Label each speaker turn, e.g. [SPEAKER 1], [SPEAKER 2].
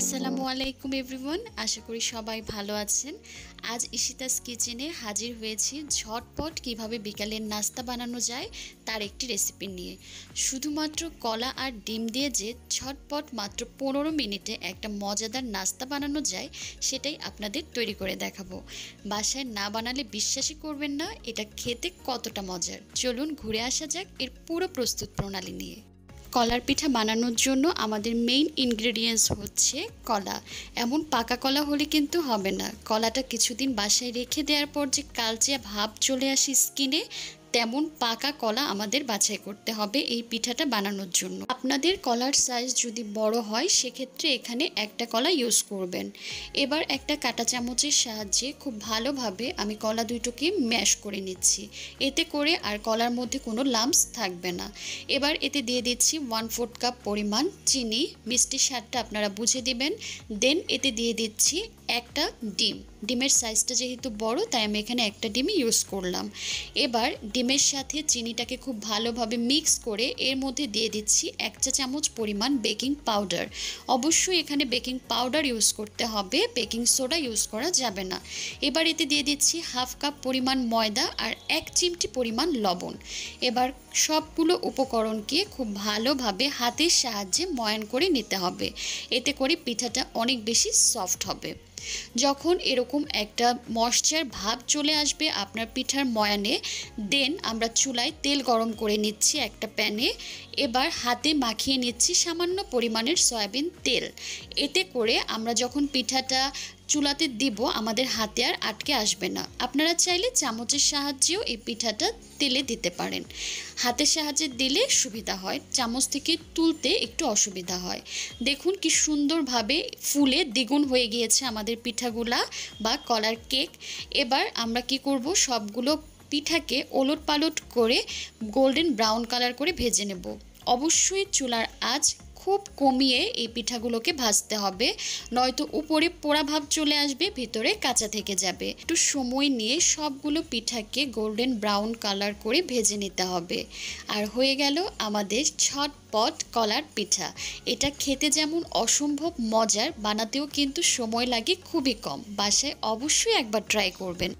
[SPEAKER 1] আসসালামু আলাইকুম এভরিওয়ান আশা করি সবাই ভালো আছেন আজ ইশিতাস কিচেনে হাজির হয়েছি ঝটপট কিভাবে বিকালের নাস্তা বানানো যায় তার একটি রেসিপি নিয়ে শুধুমাত্র কলা আর ডিম দিয়ে যে ঝটপট মাত্র পনেরো মিনিটে একটা মজাদার নাস্তা বানানো যায় সেটাই আপনাদের তৈরি করে দেখাবো বাসায় না বানালে বিশ্বাসই করবেন না এটা খেতে কতটা মজার চলুন ঘুরে আসা যাক এর পুরো প্রস্তুত প্রণালী নিয়ে কলার পিঠা বানানোর জন্য আমাদের মেইন ইনগ্রেডিয়েন্টস হচ্ছে কলা এমন পাকা কলা হলে কিন্তু হবে না কলাটা কিছুদিন বাসায় রেখে দেওয়ার পর যে কালচে ভাব চলে আসে স্কিনে তেমন পাকা কলা আমাদের বাছাই করতে হবে এই পিঠাটা বানানোর জন্য আপনাদের কলার সাইজ যদি বড় হয় সেক্ষেত্রে এখানে একটা কলা ইউজ করবেন এবার একটা কাটা চামচের সাহায্যে খুব ভালোভাবে আমি কলা দুইটোকে ম্যাশ করে নিচ্ছি এতে করে আর কলার মধ্যে কোনো লামস থাকবে না এবার এতে দিয়ে দিচ্ছি ওয়ান ফোর্থ কাপ পরিমাণ চিনি মিষ্টির স্বাদটা আপনারা বুঝে দিবেন দেন এতে দিয়ে দিচ্ছি একটা ডিম ডিমের সাইজটা যেহেতু বড় তাই আমি এখানে একটা ডিমই ইউজ করলাম এবার ডিমের সাথে চিনিটাকে খুব ভালোভাবে মিক্স করে এর মধ্যে দিয়ে দিচ্ছি এক চা চামচ পরিমাণ বেকিং পাউডার অবশ্যই এখানে বেকিং পাউডার ইউজ করতে হবে বেকিং সোডা ইউজ করা যাবে না এবার এতে দিয়ে দিচ্ছি হাফ কাপ পরিমাণ ময়দা আর এক চিমটি পরিমাণ লবণ এবার সবগুলো উপকরণকে খুব ভালোভাবে হাতের সাহায্যে ময়ান করে নিতে হবে এতে করে পিঠাটা অনেক বেশি সফট হবে যখন এরকম একটা ময়শ্চার ভাব চলে আসবে আপনার পিঠার ময়ানে দেন আমরা চুলায় তেল গরম করে নিচ্ছি একটা প্যানে এবার হাতে মাখিয়ে নিচ্ছি সামান্য পরিমাণের সয়াবিন তেল এতে করে আমরা যখন পিঠাটা চুলাতে দেব আমাদের হাতে আর আটকে আসবে না আপনারা চাইলে চামচের সাহায্যেও এই পিঠাটা তেলে দিতে পারেন হাতের সাহায্যে দিলে সুবিধা হয় চামচ থেকে তুলতে একটু অসুবিধা হয় দেখুন কি সুন্দরভাবে ফুলে দ্বিগুণ হয়ে গিয়েছে আমাদের পিঠাগুলা বা কলার কেক এবার আমরা কি করব সবগুলো পিঠাকে ওলট পালট করে গোল্ডেন ব্রাউন কালার করে ভেজে নেব অবশ্যই চুলার আজ খুব কমিয়ে এই পিঠাগুলোকে ভাজতে হবে নয়তো উপরে পোড়া ভাব চলে আসবে ভিতরে কাঁচা থেকে যাবে একটু সময় নিয়ে সবগুলো পিঠাকে গোল্ডেন ব্রাউন কালার করে ভেজে নিতে হবে আর হয়ে গেল আমাদের ছটপট কলার পিঠা এটা খেতে যেমন অসম্ভব মজার বানাতেও কিন্তু সময় লাগে খুবই কম বাসায় অবশ্যই একবার ট্রাই করবেন